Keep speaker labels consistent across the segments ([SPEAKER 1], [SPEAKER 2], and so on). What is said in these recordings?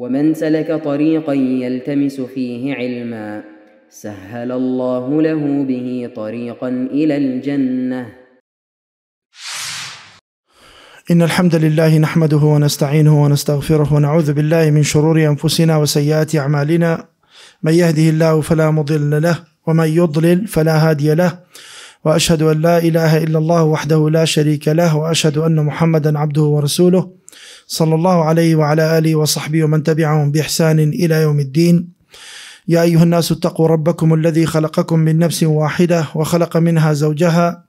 [SPEAKER 1] ومن سلك طريقا يلتمس فيه علما سهل الله له به طريقا الى الجنه ان الحمد لله نحمده ونستعينه ونستغفره ونعوذ بالله من شرور انفسنا وسيئات اعمالنا من يهده الله فلا مضل له ومن يضلل فلا هادي له واشهد ان لا اله الا الله وحده لا شريك له واشهد ان محمدا عبده ورسوله صلى الله عليه وعلى اله وصحبه ومن تبعهم باحسان الى يوم الدين يا ايها الناس اتقوا ربكم الذي خلقكم من نفس واحده وخلق منها زوجها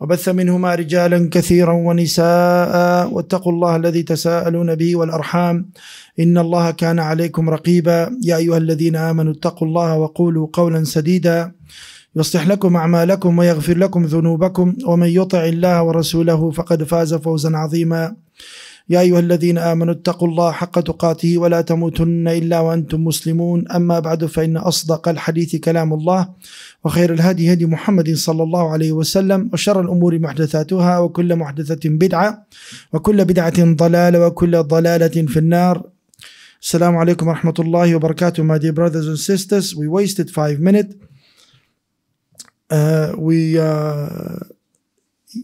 [SPEAKER 1] وبث منهما رجالا كثيرا ونساء واتقوا الله الذي تساءلون به والارحام ان الله كان عليكم رقيبا يا ايها الذين امنوا اتقوا الله وقولوا قولا سديدا يصلح لكم اعمالكم ويغفر لكم ذنوبكم ومن يطع الله ورسوله فقد فاز فوزا عظيما يا أيها الذين آمنوا اتقوا الله حق تقاته ولا تموتن إلا وأنتم مسلمون أما بعد فإن أصدق الحديث كلام الله وخير الهدي هدي محمد صلى الله عليه وسلم وشر الأمور محدثاتها وكل محدثة بدعة وكل بدعة ضلالة وكل ضلالة في النار السلام عليكم ورحمة الله وبركاته my dear brothers and sisters. We wasted five minutes. Uh, we uh,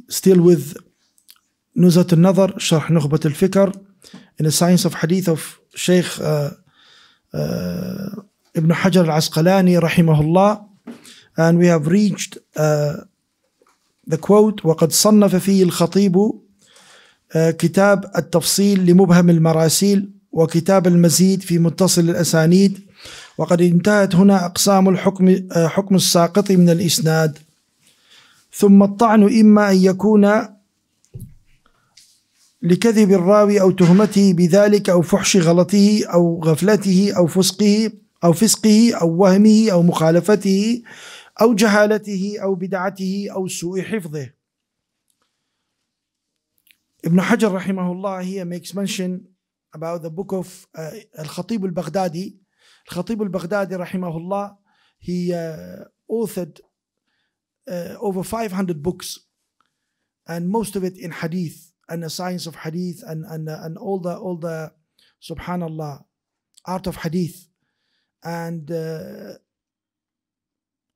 [SPEAKER 1] still with نزهة النظر شرح نخبة الفكر in a science of hadith of شيخ ابن حجر العسقلاني رحمه الله and we have reached uh, the quote وقد صنف فيه الخطيب uh, كتاب التفصيل لمبهم المراسيل وكتاب المزيد في متصل الأسانيد وقد انتهت هنا أقسام الحكم uh, حكم الساقط من الإسناد ثم الطعن إما أن يكون لكذب الراوي أو تهمته بذلك أو فحش غلطه أو غفلته أو فسقه أو فسقه أو وهمه أو مخالفته أو جهالته أو بدعته أو سوء حفظه ابن حجر رحمه الله here makes mention about the book of uh, الخطيب البغدادي الخطيب البغدادي رحمه الله he uh, authored uh, over 500 books and most of it in hadith and the science of hadith and, and, uh, and all the all the subhanallah art of hadith and uh,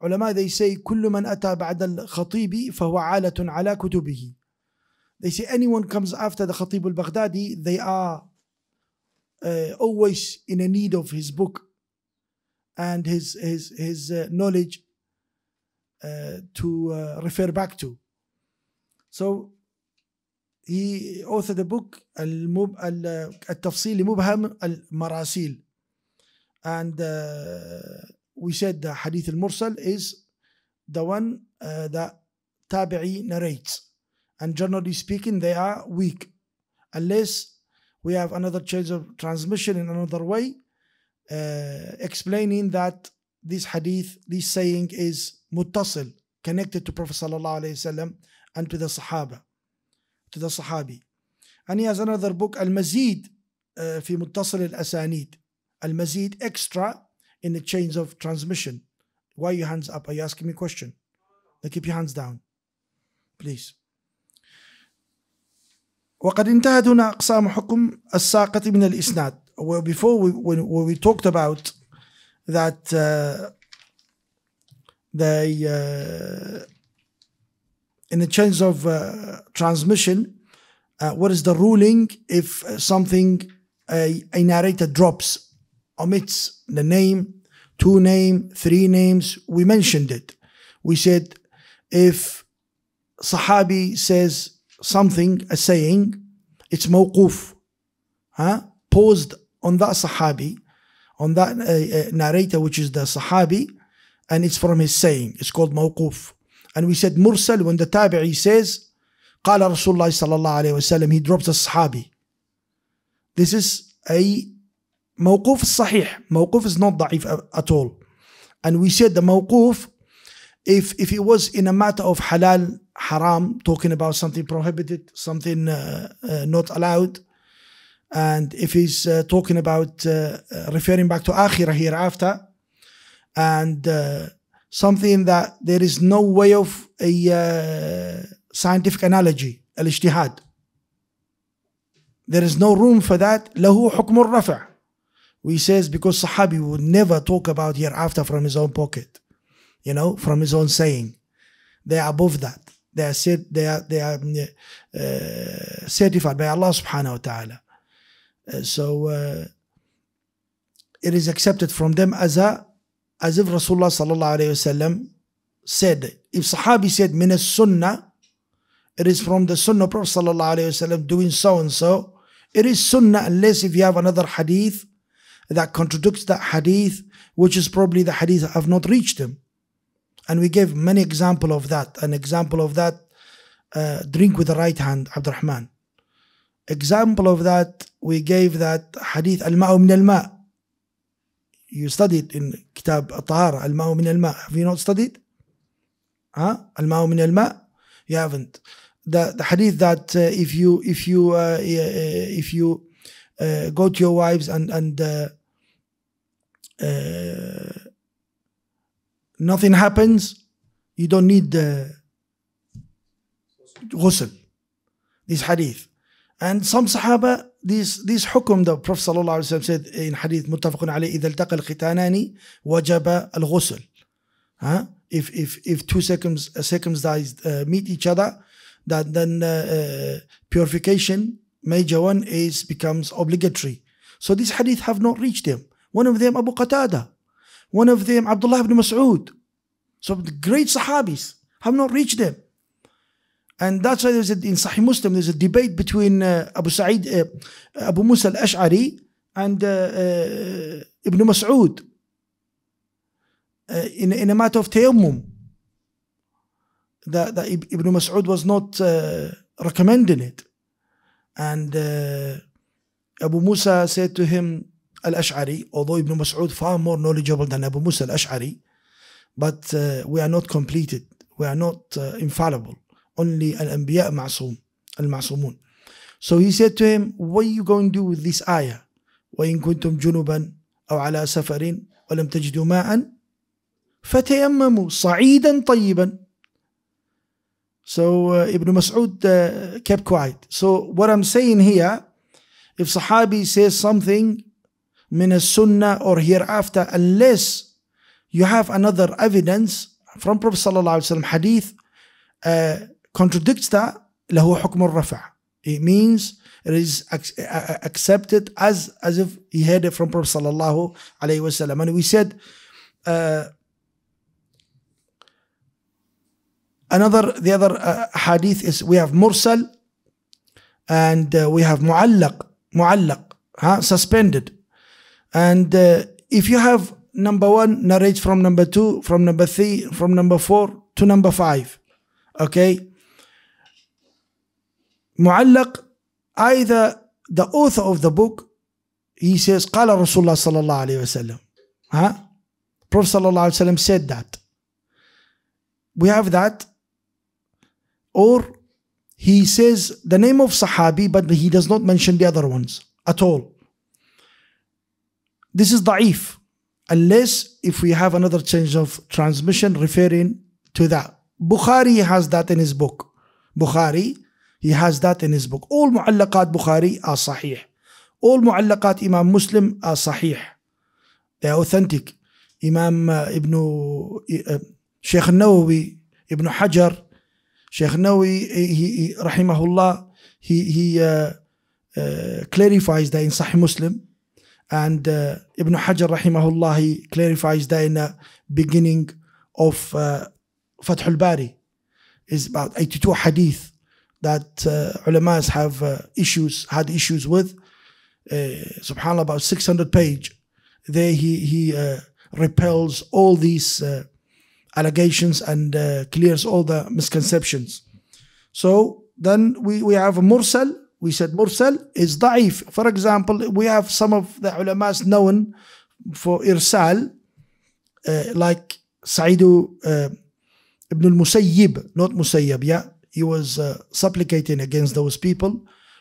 [SPEAKER 1] ulama they say كل من أتى بعد الخطيب فهو عالة على كتبه they say anyone comes after the Khatib al-Baghdadi they are uh, always in a need of his book and his his his uh, knowledge uh, to uh, refer back to so he authored اوثر book بوك التفصيل مبهم المراسيل and uh, we said the hadith al-mursal is the one uh, that tabi'i narrates and generally speaking they are weak unless we have another change of transmission in another way uh, explaining that this hadith this saying is muttasil connected to prophet sallallahu alaihi wasallam and to the sahaba to the Sahabi. And he has another book, Al-Mazid, Fi في Al الأسانيد. Al-Mazid extra in the chains of transmission. Why are your hands up? Are you asking me a question? Now keep your hands down. Please. وقد انتهت هنا أقسام حكم الساقط من الإسناد. Well, before we, when, when we talked about that uh, the uh, in the chains of uh, transmission, uh, what is the ruling if uh, something, a, uh, a narrator drops, omits the name, two name, three names? We mentioned it. We said if Sahabi says something, a saying, it's mawquf, huh? paused on that Sahabi, on that uh, uh, narrator, which is the Sahabi, and it's from his saying. It's called mawquf. And we said mursal when the tabi'i says, قال رسول الله صلى الله عليه وسلم, he drops a sahabi. This is a mawquf sahih. Mawquf is not da'if at all. And we said the mawquf, if, if it was in a matter of halal, haram, talking about something prohibited, something uh, uh, not allowed, and if he's uh, talking about uh, uh, referring back to akhirah hereafter, and uh, something that there is no way of a uh, scientific analogy الاجتهاد there is no room for that Lahu حكم الرفع We says because Sahabi would never talk about hereafter from his own pocket you know from his own saying they are above that they are said they are they are uh, certified by Allah subhanahu wa ta'ala uh, so uh, it is accepted from them as a as if Rasulullah sallallahu alayhi wasallam said, if Sahabi said min sunnah, it is from the sunnah Prophet sallallahu alayhi wasallam doing so and so. It is sunnah unless if you have another hadith that contradicts that hadith, which is probably the hadith I have not reached him. And we gave many example of that. An example of that, uh, drink with the right hand, Abdurrahman. Example of that, we gave that hadith al-ma'u min al-ma' you studied in كتاب الطهارة الماء من الماء have you not studied ها الماء من الماء you haven't the, the hadith that uh, if you if you uh, if you uh, go to your wives and and uh, uh, nothing happens you don't need uh, ghusl this hadith And some Sahaba, these, these hukum, the Prophet wasallam said in hadith, متفق عليه, إذا التقى الختانان وجب الغسل. Huh? If, if, if two uh, circumcised uh, meet each other, that then uh, uh purification, major one, is becomes obligatory. So these hadith have not reached them. One of them, Abu Qatada. One of them, Abdullah ibn Mas'ud. So the great Sahabis have not reached them. And that's why there's a, in Sahih Muslim, there's a debate between uh, Abu Sa'id, uh, uh Abu Musa al-Ash'ari and uh, uh Ibn Mas'ud uh, in, in a matter of tayammum. That, that Ibn Mas'ud was not recommending it. And Abu Musa said to him, Al-Ash'ari, although Ibn Mas'ud far more knowledgeable than Abu Musa al-Ash'ari, but we are not completed. We are not infallible only al-anbiya ma'soom, al-ma'soomun. So he said to him, what are you going to do with this ayah? وَإِن كُنْتُمْ جُنُبًا أَوْ safarin سَفَرٍ وَلَمْ تَجِدُوا مَاءً فَتَيَمَّمُوا صَعِيدًا tayyiban So uh, Ibn Mas'ud uh, kept quiet. So what I'm saying here, if Sahabi says something min sunnah or hereafter, unless you have another evidence from Prophet Sallallahu Alaihi Wasallam hadith, uh, contradicts that له حكم الرفع it means it is uh, accepted as as if he heard it from Prophet sallallahu alaihi wasallam and we said uh, another the other uh, hadith is we have mursal and uh, we have معلق معلق huh? suspended and uh, if you have number one narrates from number two from number three from number four to number five okay معلق either the author of the book he says قال رسول الله صلى الله عليه وسلم huh? Prophet صلى الله عليه وسلم said that we have that or he says the name of Sahabi but he does not mention the other ones at all this is da'if unless if we have another change of transmission referring to that Bukhari has that in his book Bukhari he has that in his book. All Mu'allaqat Bukhari are sahih. All Mu'allaqat Imam Muslim are sahih. They are authentic. Imam uh, Ibn uh, uh, Sheikh Nawawi, Ibn Hajar, Sheikh Nawawi, he, he, rahimahullah, he, he uh, uh, clarifies that in Sahih Muslim. And uh, Ibn Hajar, rahimahullah, he clarifies that in the beginning of uh, Fathul Bari. It's about 82 hadith that uh, have uh, issues, had issues with. Uh, subhanAllah, about 600 page. There he, he uh, repels all these uh, allegations and uh, clears all the misconceptions. So then we, we have a mursal. We said mursal is da'if. For example, we have some of the ulamas known for irsal, uh, like Sa'idu ibn al-Musayyib, not Musayyib, yeah? he was uh, supplicating against those people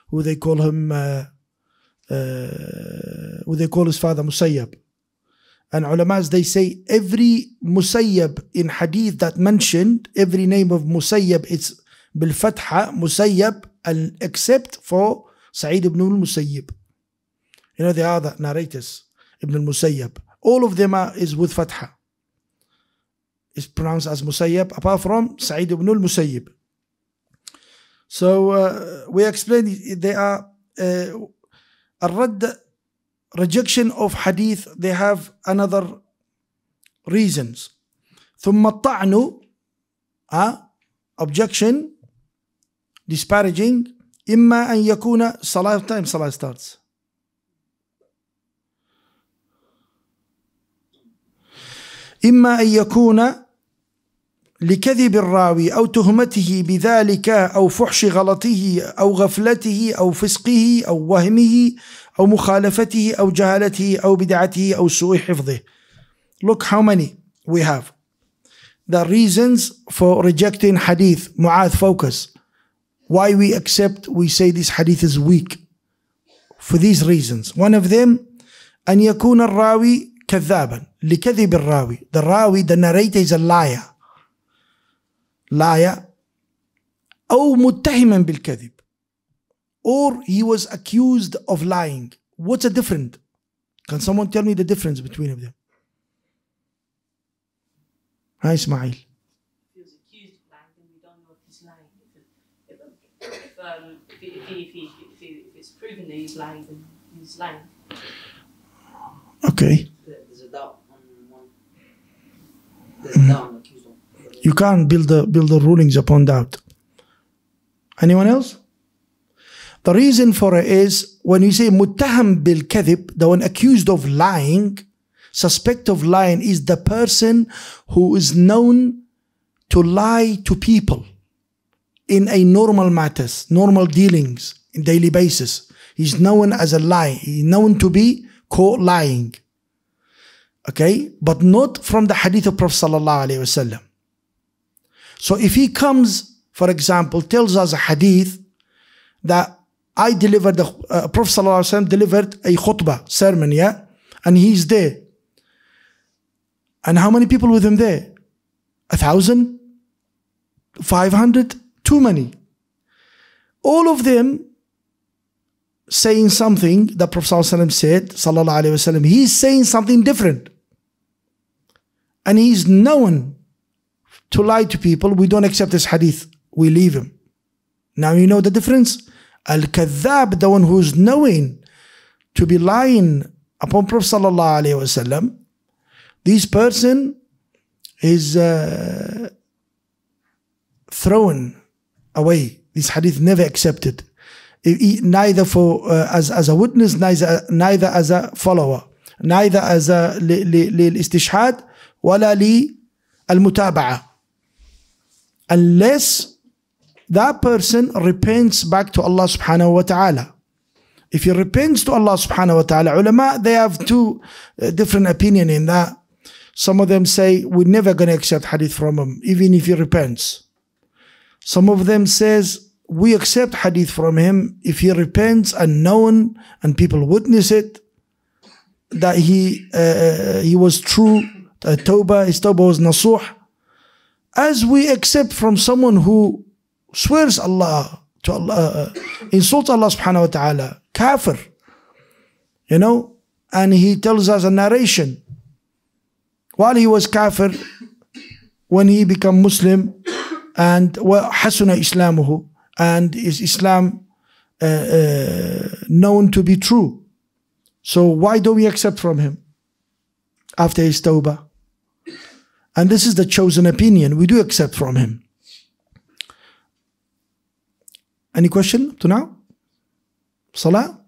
[SPEAKER 1] who they call him, uh, uh, who they call his father Musayyab. And ulamas, they say every Musayyab in hadith that mentioned, every name of Musayyab, it's bil fatha Musayyab, and except for Sa'id ibn al-Musayyib. You know, the other narrators, ibn al-Musayyab. All of them are, is with fatha is pronounced as Musayyab apart from Sa'id ibn al-Musayyib. So uh, we explain they are uh, rejection of hadith they have another reasons ثم الطعن uh, objection disparaging إما أن يكون salah time salah starts إما أن يكون لكذب الراوي او تهمته بذلك او فحش غلطه او غفلته او فسقه او وهمه او مخالفته او جهالته او بدعته او سوء حفظه. Look how many we have. The reasons for rejecting hadith, Mu'ath focus. Why we accept, we say this hadith is weak. For these reasons. One of them, أن يكون الراوي كذابا لكذب الراوي. The rawi, the narrator is a liar. liar أو متهما بالكذب or he was accused of lying what's the difference can someone tell me the difference between them hi Ismail he was accused of lying if he's it's proven that he's lying then he's lying okay there's a doubt on one there's a doubt on you can't build the, build the rulings upon doubt. Anyone else? The reason for it is when you say muttaham bil kadhib, the one accused of lying, suspect of lying is the person who is known to lie to people in a normal matters, normal dealings, in daily basis. He's known as a lie. He's known to be caught lying. Okay, but not from the hadith of Prophet sallallahu alaihi wasallam. So if he comes, for example, tells us a hadith that I delivered, the uh, Prophet ﷺ delivered a khutbah, sermon, yeah? And he's there. And how many people with him there? A thousand? Five hundred? Too many. All of them saying something that Prophet ﷺ said, sallallahu alaihi wasallam, he's saying something different. And he's known to lie to people, we don't accept this hadith. We leave him. Now you know the difference. Al-Kadhab, the one who's knowing to be lying upon Prophet Sallallahu Alaihi Wasallam, this person is uh, thrown away. This hadith never accepted. Neither for uh, as, as a witness, neither, neither as a follower, neither as a istishhad, ولا للمتابعه unless that person repents back to Allah subhanahu wa ta'ala. If he repents to Allah subhanahu wa ta'ala, ulama, they have two uh, different opinion in that. Some of them say, we're never going to accept hadith from him, even if he repents. Some of them says, we accept hadith from him if he repents and known and people witness it, that he, uh, uh, he was true, uh, Tawbah, his Tawbah was Nasuh, as we accept from someone who swears Allah to Allah, uh, insults Allah subhanahu wa ta'ala, kafir, you know, and he tells us a narration. While he was kafir, when he became Muslim, and hasuna islamuhu, and is Islam uh, uh, known to be true. So why don't we accept from him after his tawbah? And this is the chosen opinion. We do accept from him. Any question to now? Salah?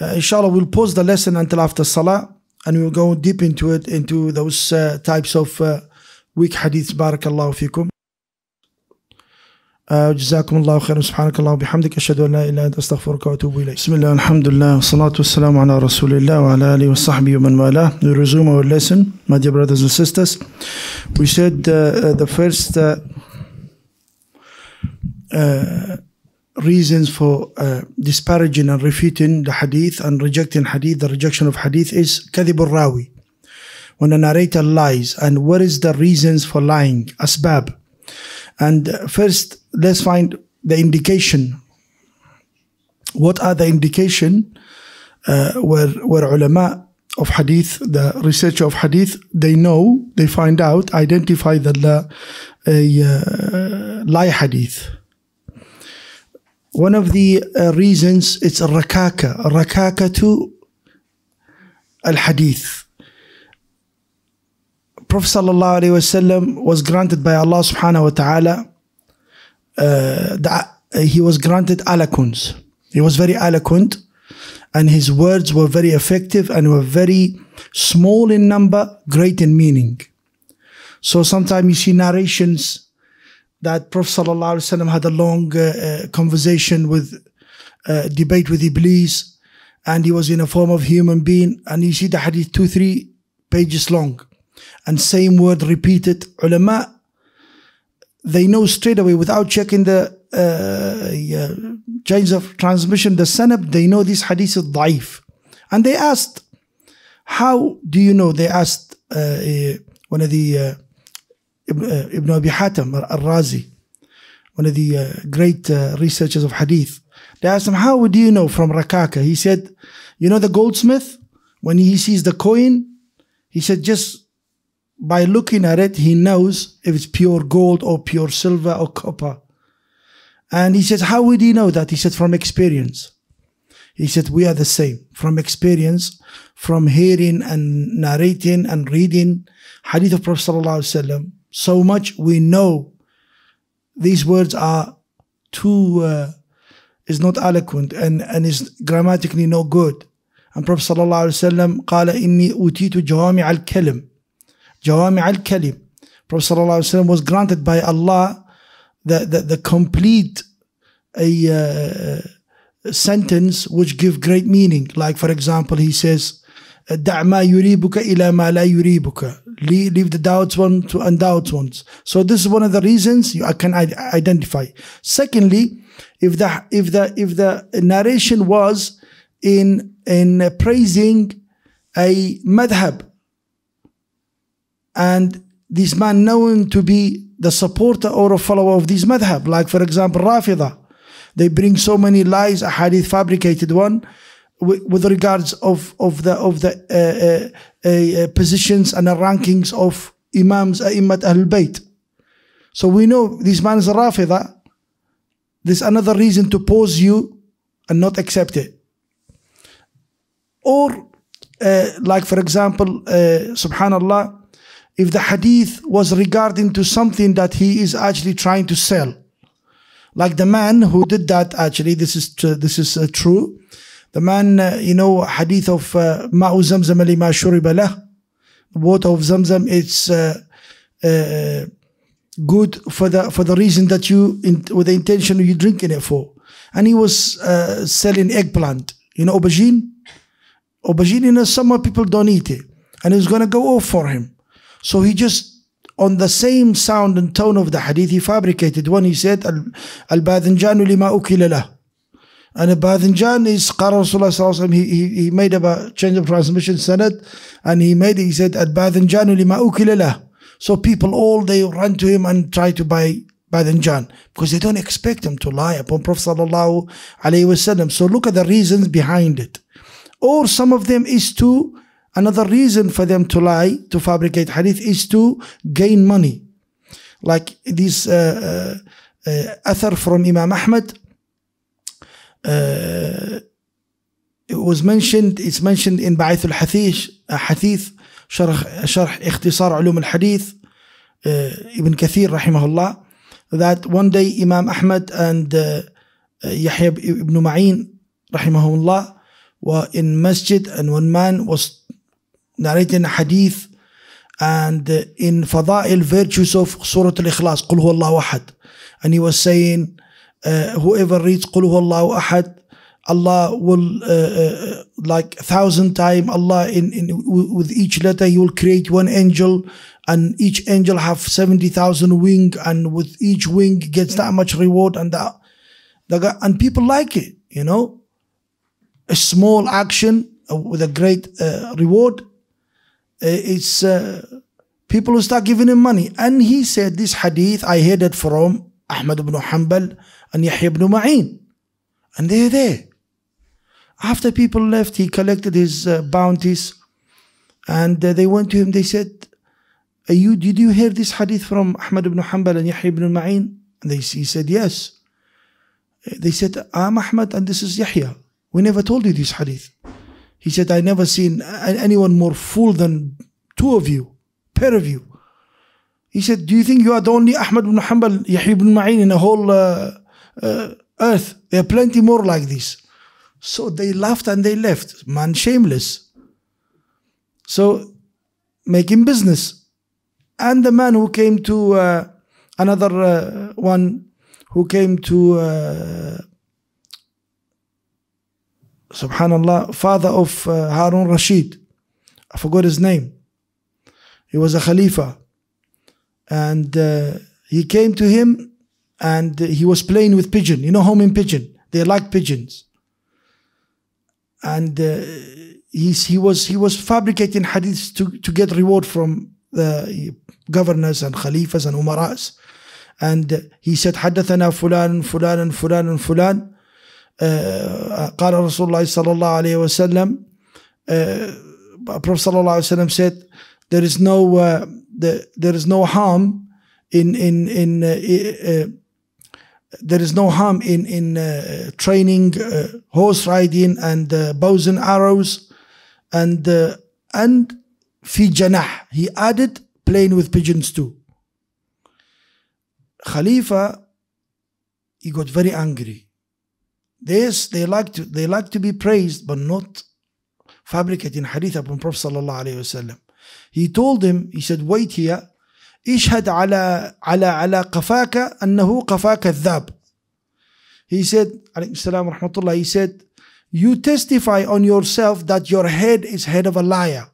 [SPEAKER 1] Uh, inshallah, we'll pause the lesson until after Salah and we'll go deep into it, into those uh, types of uh, weak hadiths. Barakallahu fikum. جزاكم الله خيرا سبحانك اللهم وبحمدك اشهد ان لا اله الا انت استغفرك واتوب اليك. بسم الله الحمد لله والصلاه والسلام على رسول الله وعلى اله وصحبه ومن والاه. We resume our lesson, my dear brothers and sisters. We said uh, the first uh, uh, reasons for uh, disparaging and refuting the hadith and rejecting hadith, the rejection of hadith is كذب الراوي. When a narrator lies and what is the reasons for lying? Asbab. And uh, first, let's find the indication. What are the indication uh, where, where ulama of hadith, the researcher of hadith, they know, they find out, identify the a, uh, lie hadith. One of the uh, reasons it's rakaka, rakaka to al hadith. Prophet sallallahu was granted by Allah subhanahu wa ta'ala uh, that uh, he was granted eloquence. He was very eloquent and his words were very effective and were very small in number, great in meaning. So sometimes you see narrations that Prophet ﷺ had a long uh, uh, conversation with, uh, debate with Iblis, and he was in a form of human being, and you see the hadith two, three pages long and same word repeated. Ulama, they know straight away without checking the uh, chains of transmission, the sanab, they know this hadith is da'if. And they asked, how do you know? They asked uh, uh one of the uh, uh, Ibn Abi Hatim al-Razi, one of the uh, great uh, researchers of hadith. They asked him, how do you know from Rakaka? He said, you know the goldsmith? When he sees the coin, he said, just by looking at it, he knows if it's pure gold or pure silver or copper. And he says, How would he know that? He said, From experience. He said, We are the same. From experience, from hearing and narrating and reading hadith of Prophet. ﷺ, so much we know these words are too, uh, is not eloquent and, and is grammatically no good. And Prophet ﷺ قال إني أوتيت جوامع الكلم Jawami al Kalim. Prophet wasallam was granted by Allah the, the, the complete a, uh, sentence which give great meaning. Like for example, he says, دع yuribuka يريبك ma la yuribuka." leave the doubts one to undoubt ones so this is one of the reasons you can identify secondly if the if the if the narration was in in praising a madhab and this man known to be the supporter or a follower of this madhab. Like for example, Rafida. They bring so many lies, a hadith fabricated one, with, with regards of, of the, of the uh, uh, uh, uh positions and the rankings of imams, a'immat, al bayt. So we know this man is a Rafida. There's another reason to pause you and not accept it. Or, uh, like for example, uh, subhanallah, if the hadith was regarding to something that he is actually trying to sell. Like the man who did that, actually, this is, this is uh, true. The man, uh, you know, hadith of uh, Ma'u Zamzam Ali Ma'ashuribalah, water of Zamzam, it's uh, uh, good for the, for the reason that you, in, with the intention you drinking it for. And he was uh, selling eggplant, you know, aubergine. Aubergine in the summer, people don't eat it. And it's going to go off for him. So he just on the same sound and tone of the hadith, he fabricated one. He said, Al-Badinjanu lima ukila And a Badinjan is Qara Rasulullah he, he, he made a change of transmission sanad and he made it, he said, Al-Badinjanu lima So people all, they run to him and try to buy Badinjan because they don't expect him to lie upon Prophet Sallallahu Alaihi Wasallam. So look at the reasons behind it. Or some of them is to Another reason for them to lie, to fabricate hadith, is to gain money. Like this uh, uh, uh from Imam Ahmad. Uh, it was mentioned, it's mentioned in Ba'ith al-Hathith, uh, Sharh Sharh شرح اختصار علوم Hadith, uh, Ibn Kathir, rahimahullah, that one day Imam Ahmad and uh, uh, Yahya ibn Ma'in, rahimahullah, were in masjid and one man was narrating hadith and in Fada'il virtues of Surah Al-Ikhlas, Qul Huwallahu Ahad. And he was saying, uh, whoever reads Qul Huwallahu Ahad, Allah will uh, uh, like thousand times. Allah in, in with each letter He will create one angel and each angel have 70,000 wing and with each wing gets that much reward and that, and people like it you know a small action uh, with a great uh, reward Eh, it's uh, people who start giving him money. And he said this hadith, I heard it from Ahmad ibn Hanbal and Yahya ibn Ma'in. And they're there. After people left, he collected his uh, bounties and uh, they went to him. They said, you, Did you hear this hadith from Ahmad ibn Hanbal and Yahya ibn Ma'in? And they, he said, Yes. Eh, they said, I'm Ahmad and this is Yahya. We never told you this hadith. He said, I never seen anyone more fool than two of you, pair of you. He said, Do you think you are the only Ahmad ibn Hanbal, Yahya ibn Ma'in in the whole uh, uh, earth? There are plenty more like this. So they laughed and they left. Man, shameless. So, making business. And the man who came to uh, another uh, one who came to uh, subhanallah, father of uh, Harun Rashid. I forgot his name. He was a Khalifa. And uh, he came to him and he was playing with pigeon. You know, home in pigeon. They like pigeons. And uh, he, he, was, he was fabricating hadiths to, to get reward from the governors and khalifas and umaras. And he said, حدثنا فلان فلان فلان فلان قال Rasulullah sallallahu alayhi wasallam, Prophet sallallahu alayhi wasallam said, there is no uh, the, there is no harm in in in uh, uh there is no harm in in uh, training uh, horse riding and bows and arrows, and and fi He added playing with pigeons too. Khalifa, he got very angry this they like to they like to be praised, but not fabricating hadith upon Prophet sallallahu alaihi wasallam. He told him, he said, wait here, ishhad ala ala ala qafaka annahu qafaka dhab. He said, alayhi salam rahmatullah, he said, you testify on yourself that your head is head of a liar.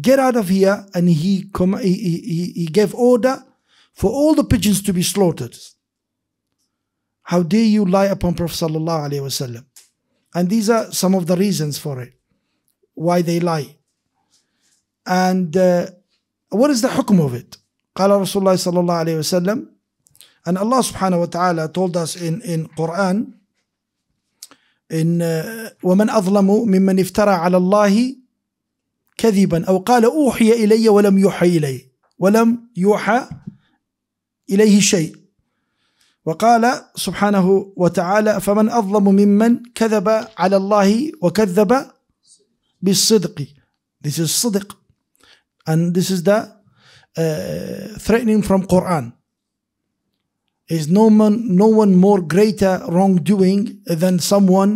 [SPEAKER 1] Get out of here. And he, he, he, he gave order for all the pigeons to be slaughtered. How dare you lie upon Prophet Sallallahu And these are some of the reasons for it, why they lie. And uh, what is the hukum of it? قال رسول الله صلى الله عليه وسلم and Allah سبحانه وتعالى told us in, in Quran in uh, ومن أظلم ممن افترى على الله كذبا أو قال أوحي إلي ولم يوحى إلي ولم يوحى إليه شيء وقال سبحانه وتعالى فمن أظلم ممن كذب على الله وكذب بالصدق This is صدق and this is the uh, threatening from Quran is no one, no one more greater wrongdoing than someone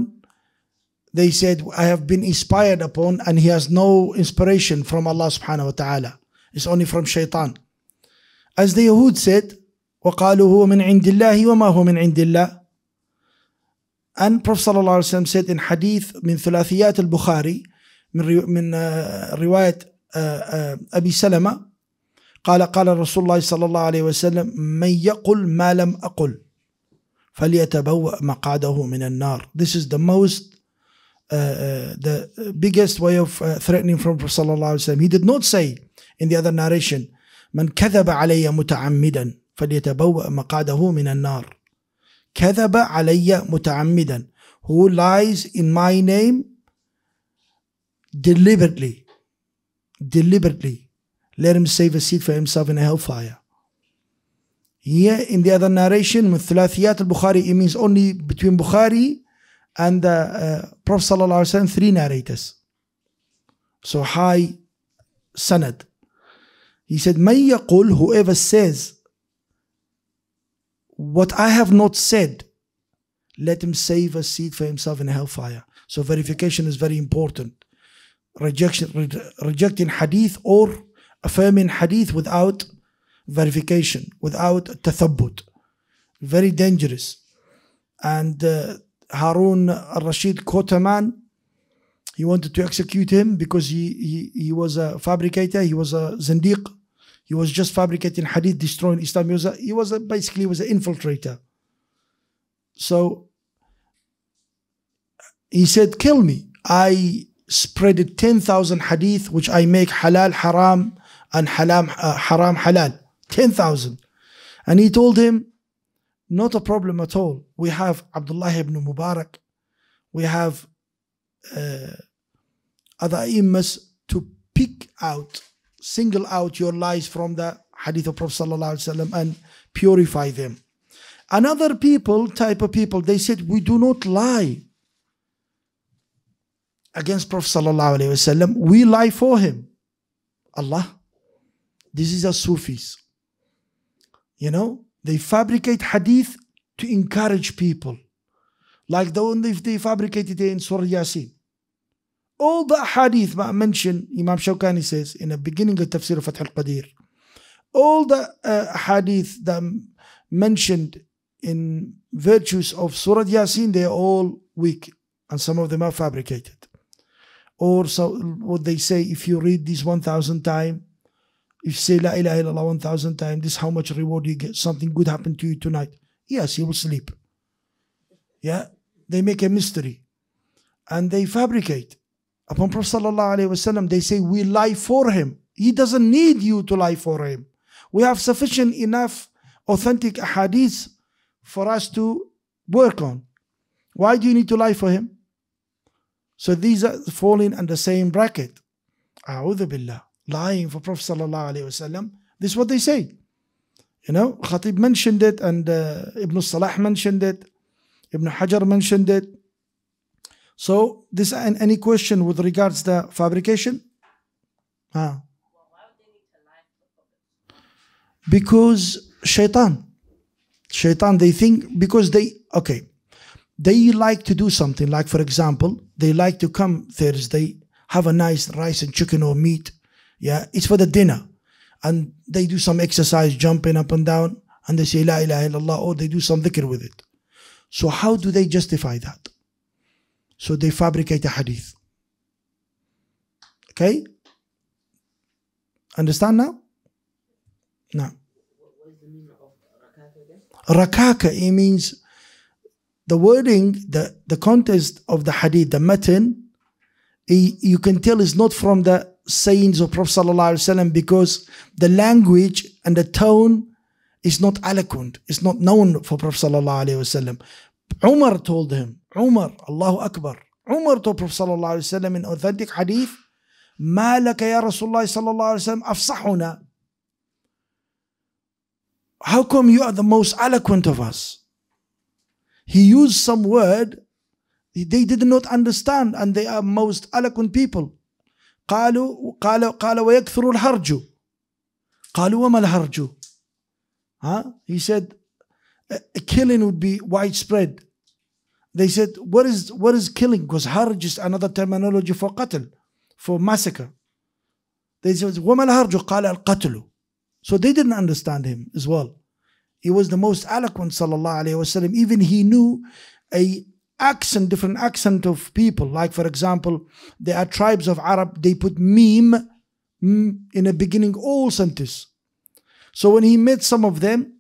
[SPEAKER 1] they said I have been inspired upon and he has no inspiration from Allah subhanahu wa ta'ala it's only from shaitan as the Yahud said وقالوا هو من عند الله وما هو من عند الله And Prophet صلى الله عليه وسلم said in hadith من ثلاثيات البخاري من من آه، رواية آه، آه، أبي سلمة قال قال رسول الله صلى الله عليه وسلم من يقل ما لم أقل فليتبوأ مقعده من النار This is the most uh, the biggest way of uh, threatening from Prophet صلى الله عليه وسلم He did not say in the other narration من كذب علي متعمدا فليتبوأ مقعده من النار كذب علي متعمدا who lies in my name deliberately deliberately let him save a seat for himself in a hellfire here in the other narration من ثلاثيات البخاري it means only between Bukhari and the uh, Prophet صلى الله عليه وسلم three narrators so high sanad he said من يقول whoever says what I have not said, let him save a seat for himself in hellfire. So verification is very important. Rejection, re rejecting hadith or affirming hadith without verification, without tathabbut. Very dangerous. And uh, Harun al-Rashid caught a man. He wanted to execute him because he, he, he was a fabricator, he was a zindiq. He was just fabricating hadith, destroying Islam. He was, a, he was a, basically was an infiltrator. So he said, "Kill me." I spread 10,000 hadith, which I make halal haram and halam, uh, haram halal. 10,000. And he told him, not a problem at all. We have Abdullah ibn Mubarak. We have uh, other imams to pick out single out your lies from the hadith of Prophet ﷺ and purify them. Another people, type of people, they said, we do not lie against Prophet ﷺ. We lie for him. Allah. This is a Sufis. You know, they fabricate hadith to encourage people. Like the one they, they fabricated in Surah Yasin all the hadith that mention mentioned, Imam Shawkani says in the beginning of Tafsir of Fath al Qadir, all the uh, hadith that mentioned in virtues of Surah Yasin, they are all weak and some of them are fabricated. Or so, what they say, if you read this 1,000 times, if you say La ilaha illallah 1,000 times, this how much reward you get, something good happened to you tonight. Yes, you will sleep. Yeah, they make a mystery and they fabricate upon Prophet ﷺ, they say, we lie for him. He doesn't need you to lie for him. We have sufficient enough authentic hadiths for us to work on. Why do you need to lie for him? So these are falling under the same bracket. A'udhu billah. Lying for Prophet sallallahu alayhi wasallam. This is what they say. You know, Khatib mentioned it and uh, Ibn Salah mentioned it. Ibn Hajar mentioned it. So this and any question with regards the fabrication? Ah. Because shaitan, shaitan, they think because they okay, they like to do something. Like for example, they like to come Thursday, have a nice rice and chicken or meat. Yeah, it's for the dinner, and they do some exercise, jumping up and down, and they say La ilaha illallah, or they do some dhikr with it. So how do they justify that? So they fabricate a hadith. Okay? Understand now? No. Rakaka, it means the wording, the, the context of the hadith, the matin, you can tell is not from the sayings of Prophet ﷺ because the language and the tone is not eloquent, it's not known for Prophet. ﷺ. Umar told him, عمر الله أكبر عمر تو بروف صلى الله عليه وسلم من أوثنتيك حديث ما لك يا رسول الله صلى الله عليه وسلم أفصحنا How come you are the most eloquent of us? He used some word they did not understand and they are most eloquent people قالوا قال قال ويكثر الهرج قالوا وما الهرج ها huh? he said a killing would be widespread they said, what is what is killing? Because harj is another terminology for qatl, for massacre. They said, وَمَا الْهَرْجُ قَالَ الْقَتْلُ So they didn't understand him as well. He was the most eloquent, sallallahu alayhi wasallam. Even he knew a accent, different accent of people. Like for example, there are tribes of Arab, they put meme in a beginning all sentences. So when he met some of them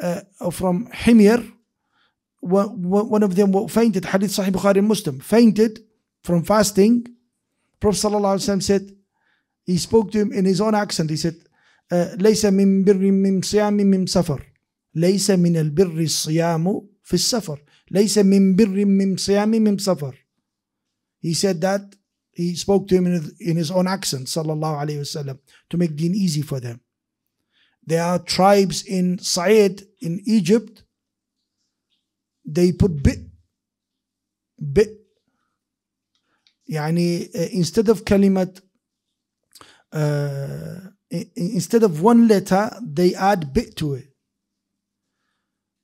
[SPEAKER 1] uh, from Himyar, one of them fainted hadith Sahih Bukhari Muslim fainted from fasting Prophet ﷺ said he spoke to him in his own accent he said ليس من بر من صيام من سفر ليس من البر الصيام في السفر ليس من بر من صيام من سفر he said that he spoke to him in, in his own accent sallallahu alayhi wasallam to make deen easy for them there are tribes in Sa'id in Egypt they put bit bit يعني uh, instead of كلمة uh, instead of one letter they add bit to it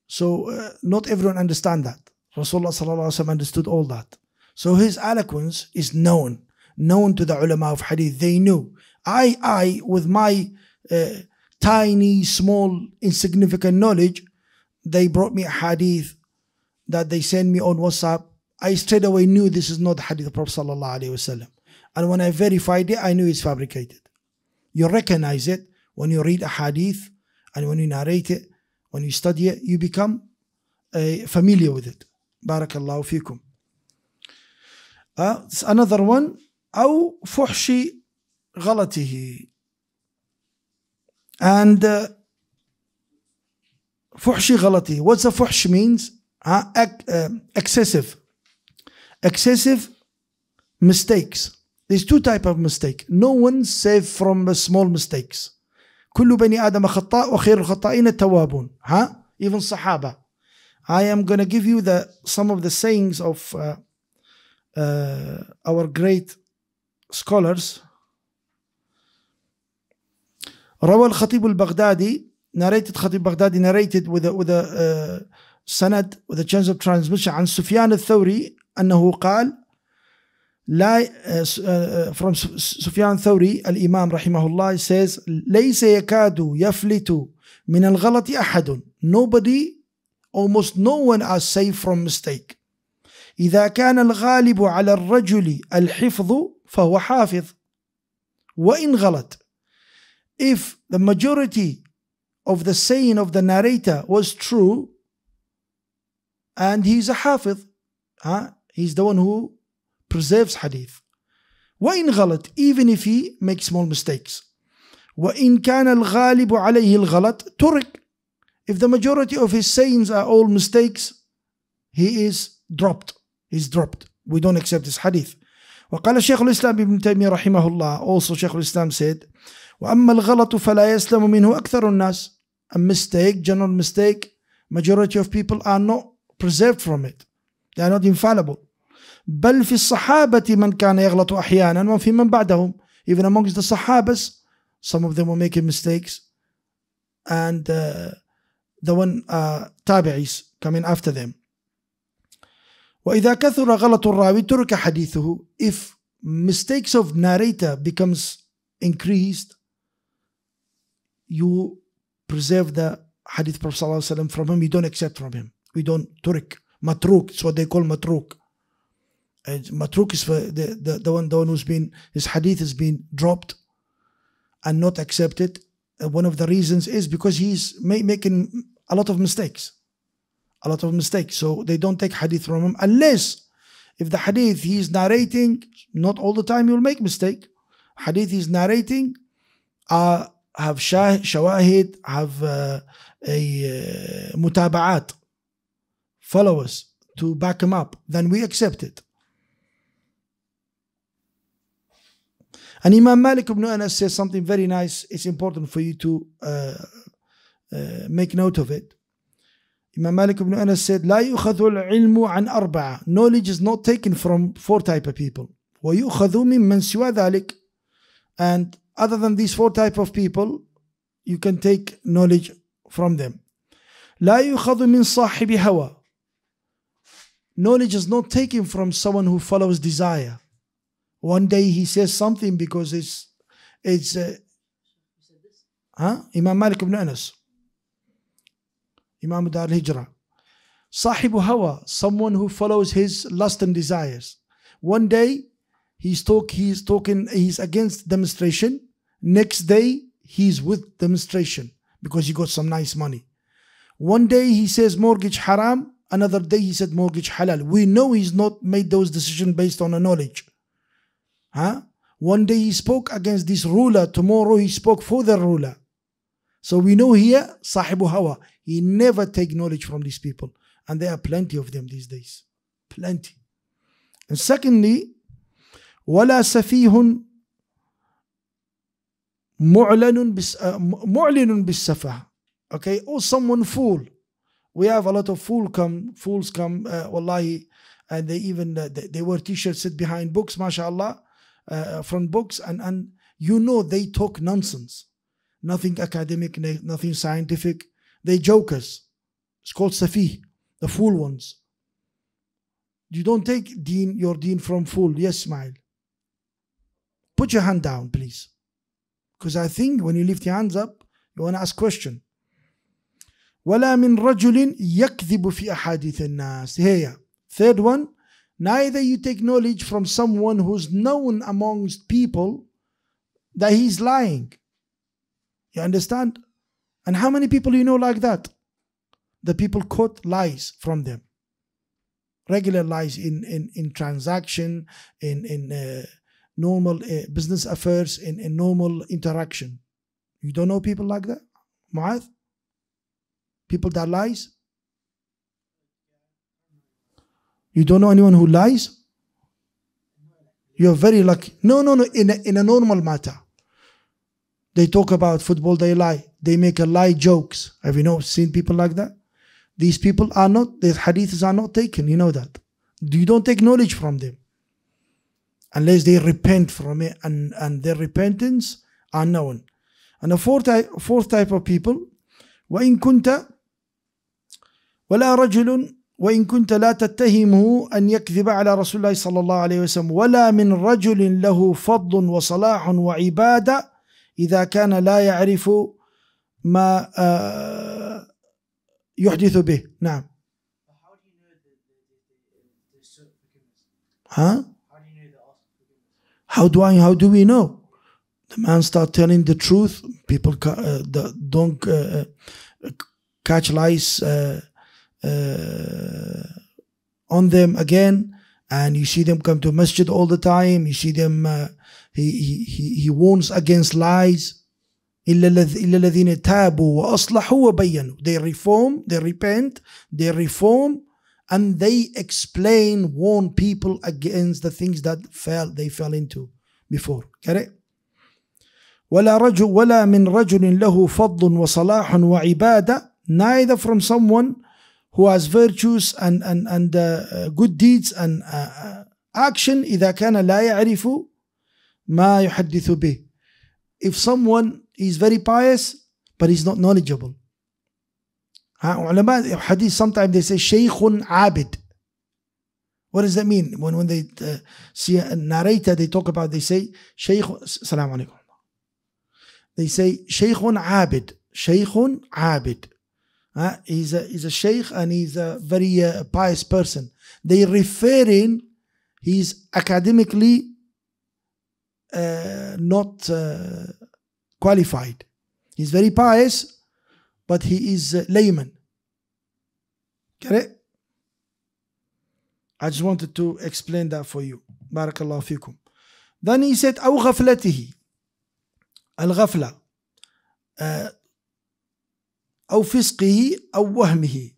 [SPEAKER 1] so uh, not everyone understand that Rasulullah sallallahu alaihi wasallam understood all that so his eloquence is known known to the ulama of hadith they knew I I with my uh, tiny small insignificant knowledge they brought me a hadith that they send me on WhatsApp, I straight away knew this is not the hadith of Prophet sallallahu alaihi wasallam. And when I verified it, I knew it's fabricated. You recognize it when you read a hadith and when you narrate it, when you study it, you become uh, familiar with it. Barakallahu fikum. Uh, another one. أو فحش غلطه and uh, فحش غلطه what's a fuhsh means uh, excessive excessive mistakes there's two type of mistake no one save from small mistakes كل بني آدم خطاء وخير الخطائين التوابون ها even صحابة. I am going to give you the some of the sayings of uh, uh, our great scholars روى الخطيب البغدادي narrated خطيب بغدادي narrated with a, with a uh, سند وذا تشينز اوف ترانسميشن عن سفيان الثوري انه قال لا فروم آه، آه، سفيان الثوري الامام رحمه الله says ليس يكاد يفلت من الغلط احد nobody almost no one are safe from mistake اذا كان الغالب على الرجل الحفظ فهو حافظ وان غلط if the majority of the saying of the narrator was true and he's a حافظ huh? Ah, he's the one who preserves hadith وإن غلط even if he makes small mistakes وإن كان الغالب عليه الغلط ترك if the majority of his sayings are all mistakes he is dropped he's dropped we don't accept this hadith وقال شيخ الإسلام ابن تيمية رحمه الله also شيخ الإسلام said وأما الغلط فلا يسلم منه أكثر الناس a mistake general mistake majority of people are not preserved from it they are not infallible بل في الصحابة من كان يغلط أحيانا وفي من بعدهم even amongst the Sahabas some of them were making mistakes and uh, the one uh, تابعيس coming after them وإذا كثر غلط الراوي ترك حديثه if mistakes of narrator becomes increased you preserve the hadith Prophet from him you don't accept from him we don't Turk. Matruk, it's what they call Matruk. And Matruk is for the, the, the one the one who's been his hadith has been dropped and not accepted. And one of the reasons is because he's ma making a lot of mistakes. A lot of mistakes. So they don't take hadith from him unless if the hadith he's narrating, not all the time you'll make mistake. Hadith he's narrating uh, have shah, shawahid, have uh, a uh, mutaba'at followers to back him up, then we accept it. And Imam Malik ibn Anas says something very nice. It's important for you to uh, uh, make note of it. Imam Malik ibn Anas said, لا يؤخذ العلم عن أربعة. Knowledge is not taken from four type of people. ويؤخذ ممن سوى ذلك. And other than these four type of people, you can take knowledge from them. لا يؤخذ من صاحب هوى. Knowledge is not taken from someone who follows desire. One day he says something because it's, it's, uh, huh? Imam Malik ibn Anas, Imam Dar al-Hijrah. Hawa, someone who follows his lust and desires. One day he's talk, he's talking, he's against demonstration. Next day he's with demonstration because he got some nice money. One day he says mortgage haram. Another day he said mortgage halal. We know he's not made those decisions based on a knowledge. Huh? One day he spoke against this ruler, tomorrow he spoke for the ruler. So we know here, Sahibu Hawa, he never take knowledge from these people. And there are plenty of them these days. Plenty. And secondly, ولا سفيه معلن معلن بالسفه okay oh someone fool we have a lot of fool come, fools come, uh, wallahi, and they even, uh, they, wear t-shirts sit behind books, mashallah, uh, from books, and, and you know they talk nonsense. Nothing academic, nothing scientific. They jokers. It's called safi, the fool ones. You don't take deen, your deen from fool. Yes, smile. Put your hand down, please. Because I think when you lift your hands up, you want to ask question. ولا من رجل يكذب في أحاديث الناس هي third one neither you take knowledge from someone who's known amongst people that he's lying you understand and how many people you know like that the people quote lies from them regular lies in in in transaction in in uh, normal uh, business affairs in, in normal interaction you don't know people like that Mu'adh people that lies? You don't know anyone who lies? You're very lucky. No, no, no, in a, in a normal matter. They talk about football, they lie. They make a lie jokes. Have you know seen people like that? These people are not, these hadiths are not taken. You know that. You don't take knowledge from them. Unless they repent from it and, and their repentance are known. And the fourth, fourth type of people, وَإِن كُنْتَ ولا رجل وإن كنت لا تتهمه أن يكذب على رسول الله صلى الله عليه وسلم ولا من رجل له فضل وصلاح وعبادة إذا كان لا يعرف ما آه، يحدث به نعم ها How do I? How do we know? The man start telling the truth. People uh, the, don't uh, uh catch lies. Uh, Uh, on them again and you see them come to masjid all the time you see them uh, he, he, he warns against lies they reform they repent they reform and they explain warn people against the things that fell they fell into before correct ولا رجل ولا من رجل له فضل وصلاح وعبادة neither from someone who has virtues and, and, and uh, good deeds and uh, uh, action إذا كان لا يعرف ما يحدث به if someone is very pious but he's not knowledgeable sometimes they say shaykhun abid what does that mean when when they uh, see a narrator they talk about they say shaykh salam alaikum they say shaykhun abid shaykhun abid uh, he's a he's a sheikh and he's a very uh, pious person. They referring he's academically uh, not uh, qualified. He's very pious, but he is uh, layman. Get it? I just wanted to explain that for you. Barakallahu fikum. Then he said, Al-ghafla. Uh, أو فسقه أو وهمه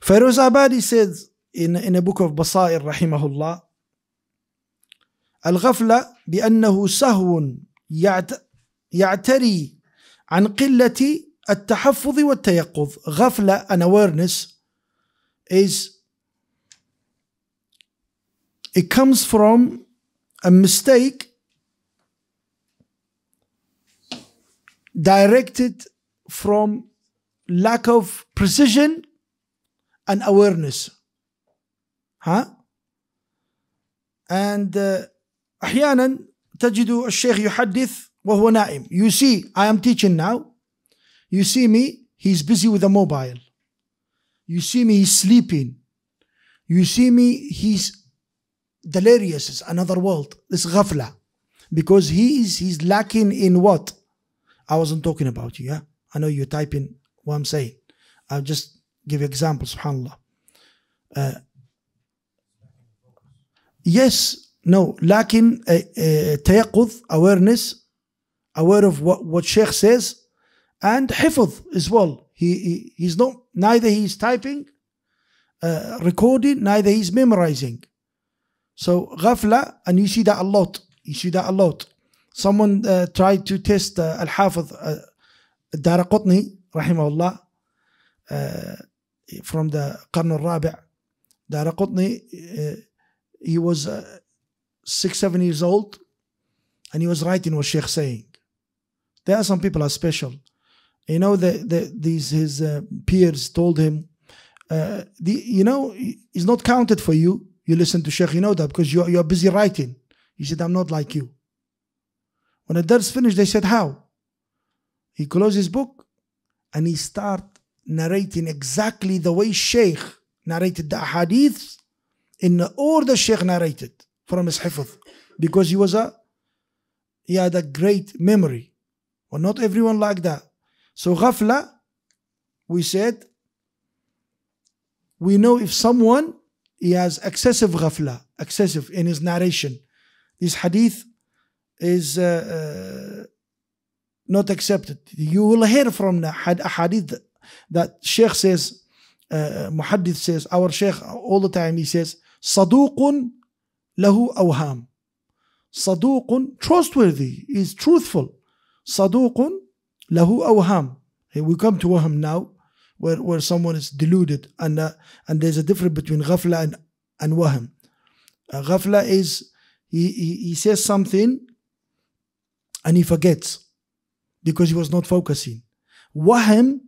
[SPEAKER 1] فيروز Abadi says in, in a book of Basair الله الغفلة بأنه سهو يعتري عن قلة التحفظ والتيقظ غفلة an awareness is it comes from a mistake directed from lack of precision and awareness. huh? And uh, أحيانا تجد الشيخ يحدث وهو نائم. You see, I am teaching now. You see me, he's busy with a mobile. You see me, he's sleeping. You see me, he's delirious. It's another world. It's غفلة, Because he is, he's lacking in what? I wasn't talking about you, yeah? I know you're typing what I'm saying. I'll just give you example, subhanAllah. Uh, yes, no, لكن uh, تيقظ, uh, awareness, aware of what, what Sheikh says, and hifz as well. He, he He's not, neither he's typing, uh, recording, neither he's memorizing. So ghafla, and you see that a lot. You see that a lot someone uh, tried to test uh, Al Hafiz uh, Dara rahimahullah, uh, from the Qarn al Rabi'. Dara uh, he was uh, six, seven years old, and he was writing what Sheikh saying. There are some people are special. You know, the, the, these his uh, peers told him, the, you know, it's not counted for you. You listen to Sheikh, you know that because you, you're busy writing. He said, I'm not like you. When the Dars finished, they said, How? He closed his book and he start narrating exactly the way Sheikh narrated the hadiths in the order Sheikh narrated from his hifz, because he was a he had a great memory. Well, not everyone like that. So ghafla, we said, we know if someone he has excessive ghafla, excessive in his narration. This hadith is uh, uh, not accepted. You will hear from the hadith that Sheikh says, uh, Muhaddith says, our Sheikh all the time, he says, صدوق له أوهام. صدوق, trustworthy, is truthful. صدوق له أوهام. we come to waham now, where, where someone is deluded, and, uh, and there's a difference between ghafla and, and waham. Uh, ghafla is, he, he, he says something and he forgets because he was not focusing. Waham,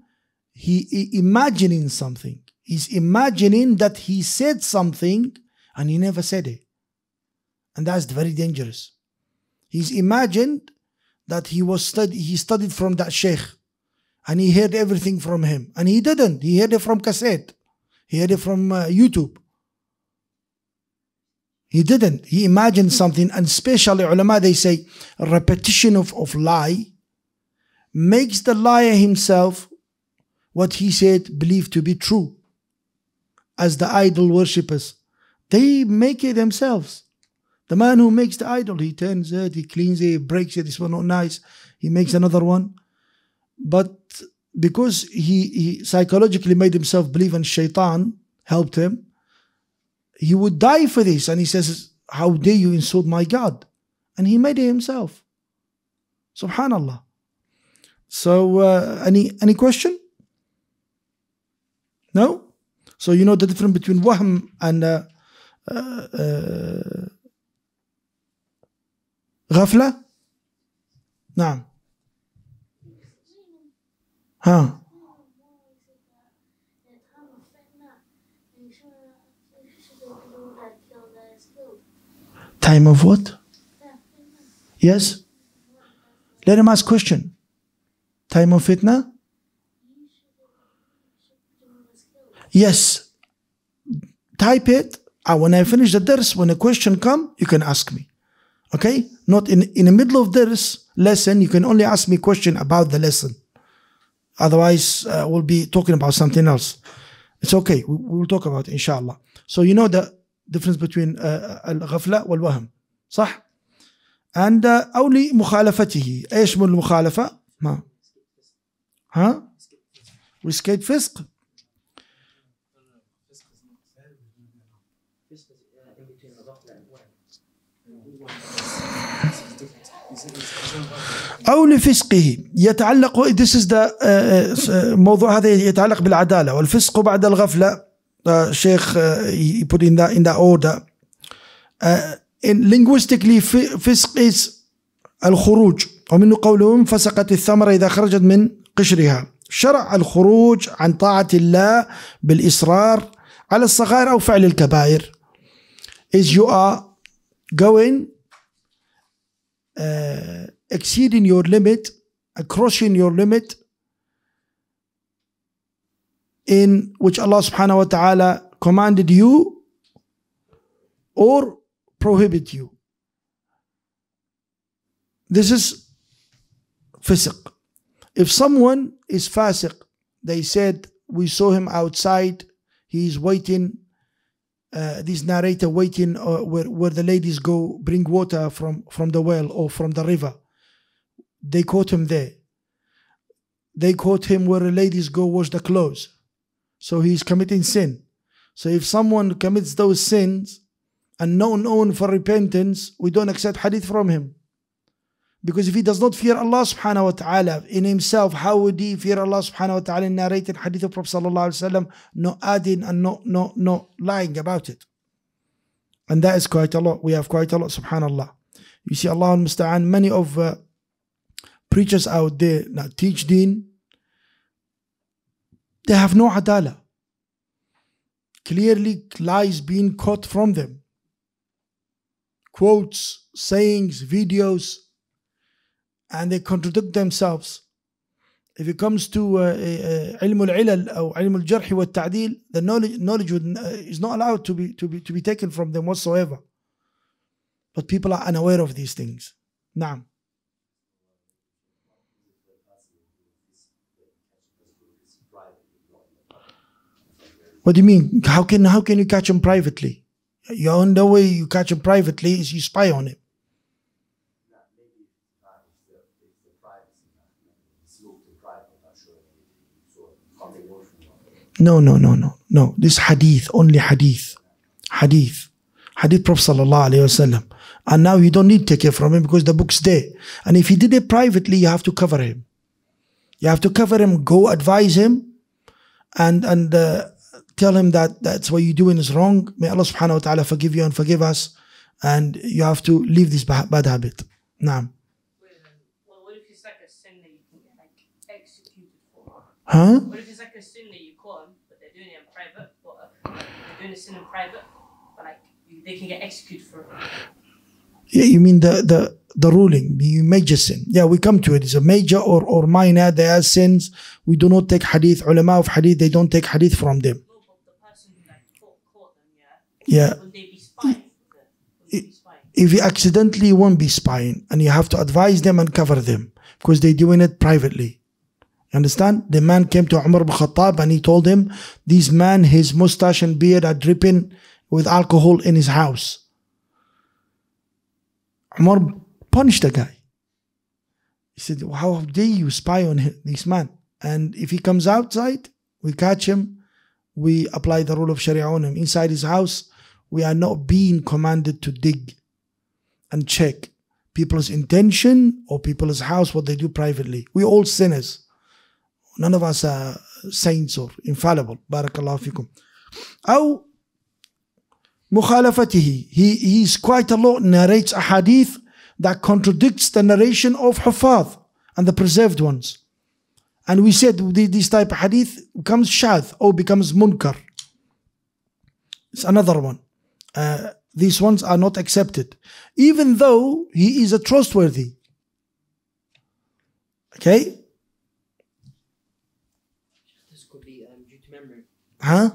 [SPEAKER 1] he, imagining something. He's imagining that he said something and he never said it. And that's very dangerous. He's imagined that he was he studied from that sheikh and he heard everything from him. And he didn't. He heard it from cassette. He heard it from uh, YouTube. He didn't. He imagined something, and especially ulama, they say repetition of, of lie makes the liar himself what he said believe to be true. As the idol worshippers, they make it themselves. The man who makes the idol, he turns it, he cleans it, he breaks it, this one not nice, he makes another one. But because he, he psychologically made himself believe and shaitan helped him, he would die for this. And he says, How dare you insult my God? And he made it himself. Subhanallah. So, uh, any any question? No? So, you know the difference between wahm and uh, uh, uh ghafla? نعم ها Time of what? Yes? Let him ask question. Time of fitna? Yes. Type it. Uh, when I finish the dars, when a question come, you can ask me. Okay? Not in, in the middle of this lesson, you can only ask me question about the lesson. Otherwise, uh, we'll be talking about something else. It's okay. We, will talk about it, inshallah. So you know that difference between uh, uh, الغفله والوهم صح and او لمخالفته ايش من المخالفه ما ها ويسكيت فسق أو لفسقه يتعلق this is the uh, uh موضوع هذا يتعلق بالعدالة والفسق بعد الغفلة uh, Sheikh uh, he put in that in that order. Uh, in linguistically, fisq is الخروج ومنه قولهم فسقت الثمرة إذا خرجت من قشرها شرع الخروج عن طاعة الله بالإصرار على الصغائر أو فعل الكبائر is you are going uh, exceeding your limit crossing your limit in which Allah subhanahu wa ta'ala commanded you or prohibit you. This is fasiq. If someone is fasiq, they said, we saw him outside, he's waiting, uh, this narrator waiting uh, where, where the ladies go bring water from, from the well or from the river. They caught him there. They caught him where the ladies go wash the clothes. So he's committing sin. So if someone commits those sins and not known for repentance, we don't accept hadith from him. Because if he does not fear Allah subhanahu wa ta'ala in himself, how would he fear Allah subhanahu wa ta'ala in narrating hadith of Prophet sallallahu alayhi wa no adding and no, no, no lying about it. And that is quite a lot. We have quite a lot, subhanallah. You see, Allah musta'an, many of uh, preachers out there now teach deen, they have no adala. Clearly, lies being caught from them. Quotes, sayings, videos, and they contradict themselves. If it comes to uh, uh, uh, ilm al-ilal or ilm al-jarh wa ta'dil, the knowledge, knowledge would, uh, is not allowed to be, to, be, to be taken from them whatsoever. But people are unaware of these things. Now. What do you mean? How can how can you catch him privately? The only way you catch him privately is you spy on him. No, no, no, no, no. This hadith, only hadith. Hadith. Hadith Prophet Sallallahu Alaihi Wasallam. And now you don't need to take it from him because the book's there. And if he did it privately, you have to cover him. You have to cover him, go advise him, and and uh, tell him that that's what you're doing is wrong. May Allah subhanahu wa ta'ala forgive you and forgive us. And you have to leave this bad habit. Naam. what if it's like a sin that you can get executed for? Huh? What if it's like a sin that you call them, but they're doing it in private, But uh, they're doing a sin in private, but like they can get executed for it? Yeah, you mean the the the ruling, the major sin. Yeah, we come to it. It's a major or, or minor. They are sins. We do not take hadith. Ulama of hadith, they don't take hadith from them. Yeah. If you accidentally won't be spying and you have to advise them and cover them because they're doing it privately. You understand? The man came to Umar ibn Khattab and he told him, This man, his mustache and beard are dripping with alcohol in his house. Umar punished the guy. He said, How dare you spy on him, this man? And if he comes outside, we catch him, we apply the rule of Sharia on him. Inside his house, we are not being commanded to dig and check people's intention or people's house, what they do privately. We're all sinners. None of us are saints or infallible. Barakallahu fikum. أو مخالفته he, is quite a lot narrates a hadith that contradicts the narration of Hufad and the preserved ones and we said this type of hadith becomes shadh or becomes munkar it's another one uh, these ones are not accepted, even though he is a trustworthy. Okay? This could be um, due to memory. Huh?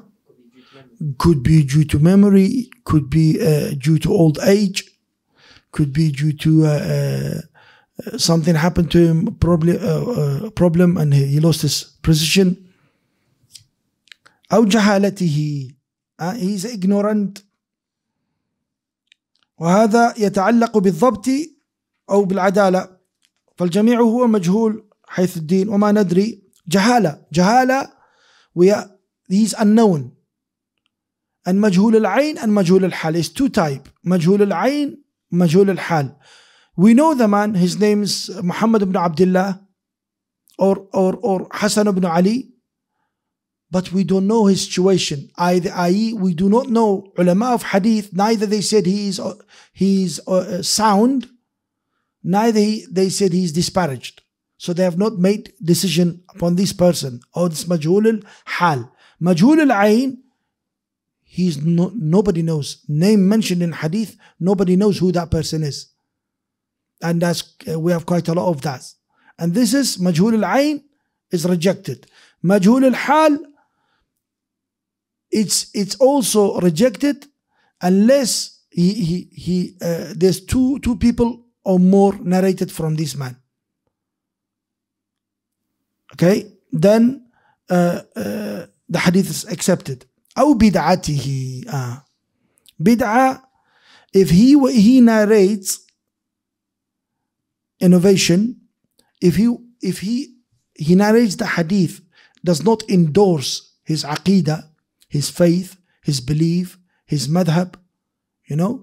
[SPEAKER 1] Could be due to memory, could be uh, due to old age, could be due to uh, uh something happened to him, probably a uh, problem, and he, lost his position. أو جهالته. he's ignorant. وهذا يتعلق بالضبط أو بالعدالة فالجميع هو مجهول حيث الدين وما ندري جهالة جهالة ويا these unknown أن مجهول العين أن مجهول الحال is two type مجهول العين مجهول الحال we know the man his name is محمد بن عبد الله or or or حسن بن علي but we don't know his situation. I.e., we do not know ulama of hadith. Neither they said he is he is uh, uh, sound, neither he, they said he is disparaged. So they have not made decision upon this person or oh, this majhul hal. Majhul al ain. he's no, nobody knows. Name mentioned in hadith, nobody knows who that person is, and that's uh, we have quite a lot of that. And this is majhul al is rejected. Majhul al hal it's it's also rejected unless he he, he uh, there's two two people or more narrated from this man okay then uh, uh, the hadith is accepted أو بدعته uh, بدعة if he he narrates innovation if he if he he narrates the hadith does not endorse his aqidah his faith, his belief, his madhab. You know,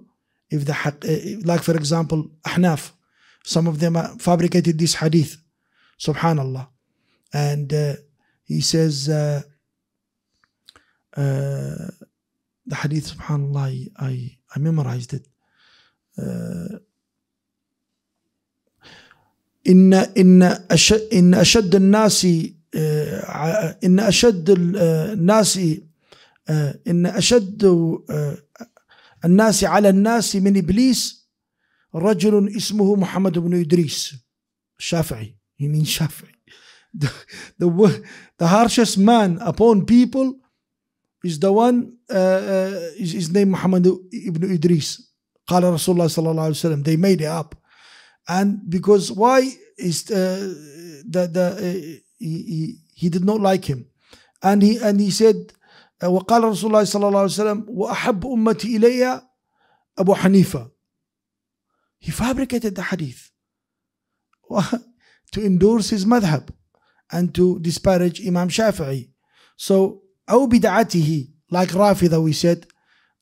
[SPEAKER 1] if the eh, eh, like for example, Ahnaf, some of them fabricated this hadith, subhanallah, and uh, he says uh, uh, the hadith, subhanallah, I I, I memorized it. Uh, إن إن أشد إن أشد الناس uh, إن أشد uh, الناس إن أشد الناس على الناس من إبليس رجل اسمه محمد بن إدريس الشافعي يمين شافعي the, the, the harshest man upon people is the one uh, uh, is, is named محمد بن ادريس قال رسول الله صلى الله عليه وسلم they made it up and because why is the, the, the uh, he, he, he did not like him and he and he said وقال رسول الله صلى الله عليه وسلم وأحب أمتي إلي أبو حنيفة He fabricated the hadith to endorse his madhab and to disparage Imam Shafi'i. So, أو بدعته, like Rafida we said,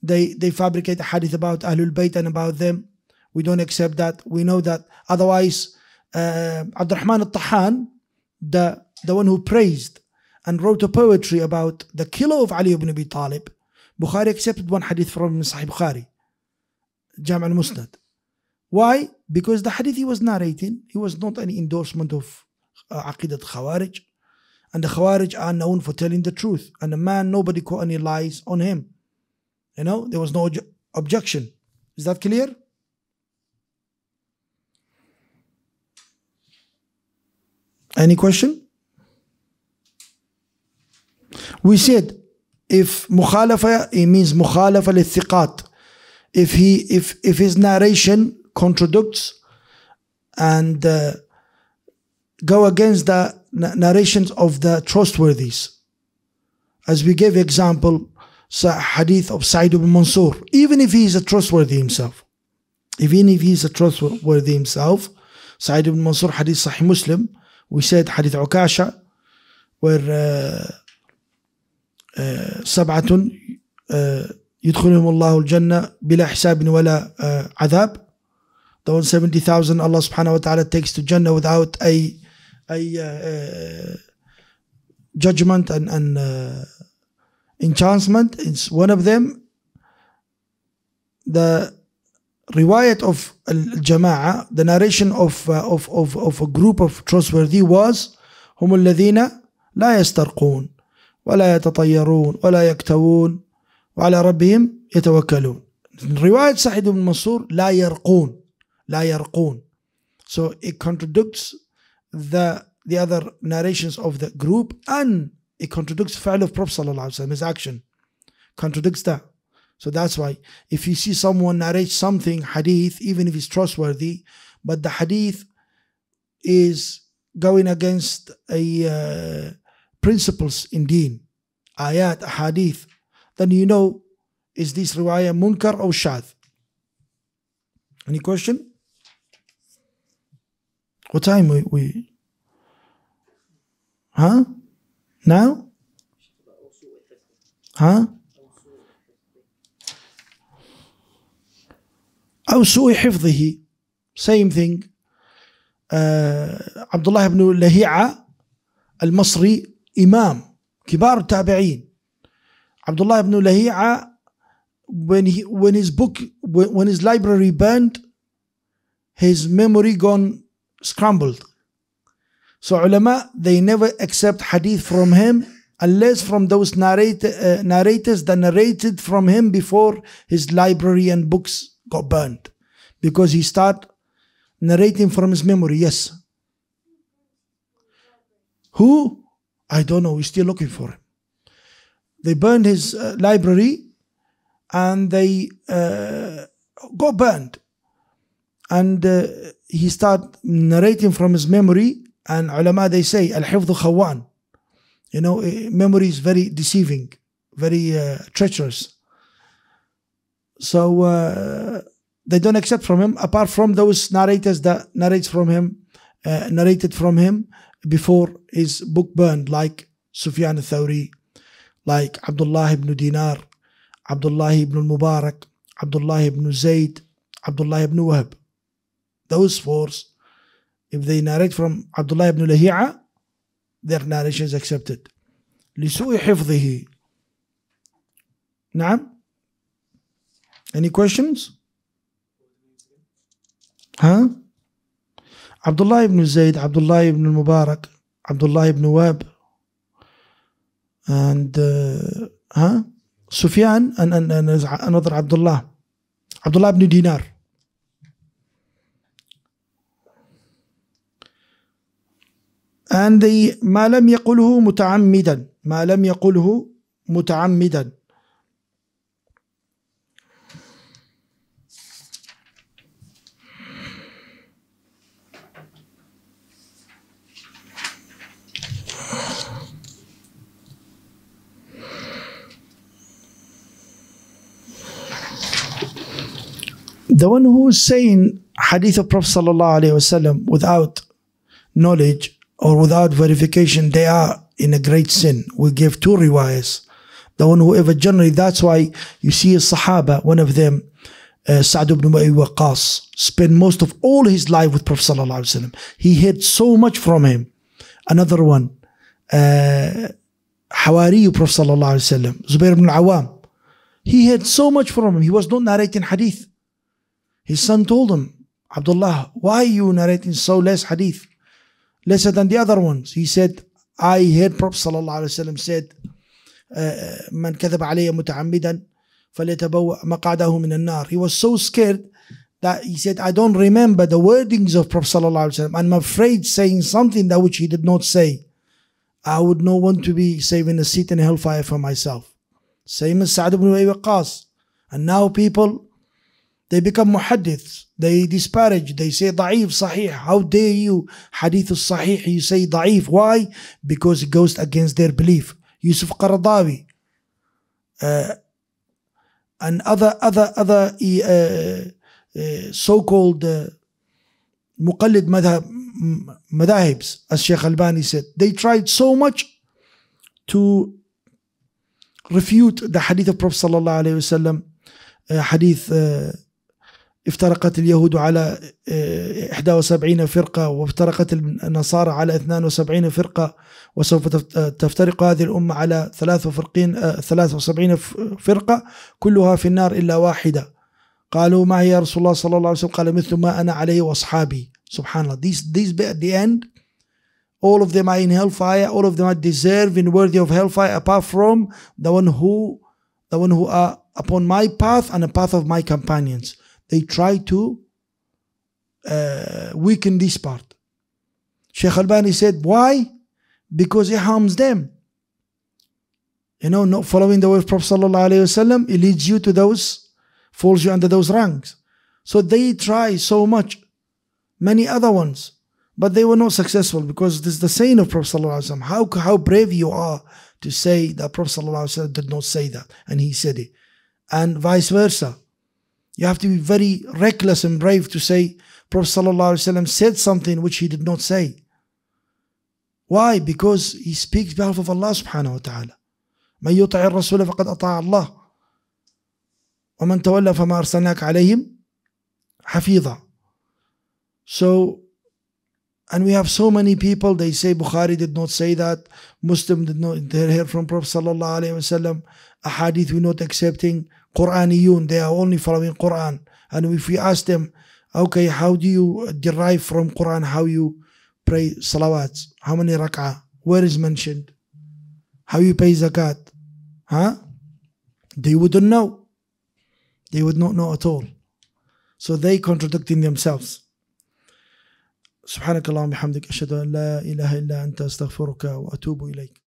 [SPEAKER 1] they, they fabricate a hadith about Ahlul Bayt and about them. We don't accept that. We know that. Otherwise, uh, Abdurrahman al-Tahan, the, the one who praised and wrote a poetry about the killer of Ali ibn Abi Talib, Bukhari accepted one hadith from Sahih Bukhari, Jam al Musnad. Why? Because the hadith he was narrating, he was not any endorsement of uh, Aqidat Khawarij. And the Khawarij are known for telling the truth. And the man, nobody caught any lies on him. You know, there was no ob objection. Is that clear? Any question? We said if mukhalafa it means mukhalafa lithiqat. If he if if his narration contradicts and uh, go against the narrations of the trustworthies. As we gave example, hadith of Sa'id ibn Mansur, even if he is a trustworthy himself, even if he is a trustworthy himself, Sa'id ibn Mansur, hadith Sahih Muslim, we said hadith Ukasha, where uh, سبعة يدخلهم الله الجنة بلا حساب ولا عذاب the 170,000 Allah subhanahu wa ta'ala takes to Jannah without a, a uh, judgment and, and uh, enchantment. It's one of them. The riwayat of al jamaah the narration of, uh, of, of, of a group of trustworthy was هم الذين لا يسترقون ولا يتطيرون ولا يكتوون وعلى ربهم يتوكلون رواية سعيد بن منصور لا يرقون لا يرقون so it contradicts the the other narrations of the group and it contradicts فعل of Prophet صلى الله عليه وسلم his action contradicts that so that's why if you see someone narrate something hadith even if it's trustworthy but the hadith is going against a uh, principles in deen, ayat, hadith, then you know is this riwayah munkar or shad? Any question? What time we, we Huh? Now? Huh? أو سوء حفظه same thing uh, Abdullah ibn Lahi'a al-Masri imam, kibar tabi'in. Abdullah ibn Lahi'a, when, he, when his book, when, when his library burned, his memory gone scrambled. So ulama, they never accept hadith from him unless from those narrate, uh, narrators that narrated from him before his library and books got burned. Because he start narrating from his memory, yes. Who? I don't know. We're still looking for him. They burned his uh, library and they uh, got burned. And uh, he started narrating from his memory. And ulama, they say, Al-Hifdhu Khawan. You know, eh, memory is very deceiving, very uh, treacherous. So uh, they don't accept from him, apart from those narrators that narrate from him, uh, narrated from him, before his book burned, like Sufyan al-Thawri, like Abdullah ibn Dinar, Abdullah ibn mubarak Abdullah ibn Zayd, Abdullah ibn Wahb. Those four, if they narrate from Abdullah ibn Lahi'a, their narration is accepted. لسوء حفظه نعم Any questions? Huh? عبد الله بن زيد عبد الله بن المبارك عبد الله بن واب عند آه، ها سفيان ان ان نظر عبد الله عبد الله بن دينار and the ما لم يقله متعمدا ما لم يقله متعمدا the one who is saying hadith of Prophet without knowledge or without verification, they are in a great sin. We give two riwayas. The one who ever generally, that's why you see a Sahaba, one of them, uh, Sa'd ibn Waqas, spent most of all his life with Prophet ﷺ. He hid so much from him. Another one, uh, Hawari Prophet Zubair ibn Awam. He had so much from him. He was not narrating hadith. His son told him, Abdullah, why are you narrating so less hadith, lesser than the other ones? He said, I heard Prophet ﷺ said, من كذب علي متعمدا فليتبوأ مقعده من النار. He was so scared that he said, I don't remember the wordings of Prophet i I'm afraid saying something that which he did not say. I would not want to be saving a seat in hellfire for myself. Same as Sa'd ibn Waqas, And now people, they become muhaddiths. They disparage. They say da'if, sahih. How dare you? Hadith sahih. You say da'if. Why? Because it goes against their belief. Yusuf Qaradawi. Uh, and other other other uh, uh, so-called uh, muqallid madahibs, as Sheikh Albani said. They tried so much to refute the hadith of Prophet sallallahu alayhi wasallam, uh, hadith uh, افترقت اليهود على 71 آه، فرقة وافترقت النصارى على 72 فرقة وسوف آه، تفترق هذه الأمة على 73 آه، فرقة كلها في النار إلا واحدة قالوا ما هي يا رسول الله صلى الله عليه وسلم قال مثل ما أنا عليه وأصحابي سبحان الله these, these at the end all of them are in hellfire all of them are deserving worthy of hellfire apart from the one who the one who are upon my path and the path of my companions they try to uh, weaken this part. Sheikh Albani said, why? Because it harms them. You know, not following the way of Prophet ﷺ, it leads you to those, falls you under those ranks. So they try so much, many other ones, but they were not successful because this is the saying of Prophet ﷺ. How, how brave you are to say that Prophet ﷺ did not say that, and he said it. And vice versa. You have to be very reckless and brave to say, Prophet ﷺ said something which he did not say. Why? Because he speaks behalf of Allah subhanahu wa ta'ala. من يطع الرسول فقد أطاع الله ومن تولى فما أرسلناك عليهم حفيظا So and we have so many people they say Bukhari did not say that Muslim did not hear from Prophet sallallahu wa wasallam a hadith we're not accepting Quraniyun, they are only following Quran. And if we ask them, okay, how do you derive from Quran how you pray salawats? How many rak'ah? Where is mentioned? How you pay zakat? Huh? They wouldn't know. They would not know at all. So they contradicting themselves. سبحانك اللهم وبحمدك أشهد أن لا إله إلا أنت أستغفرك وأتوب إليك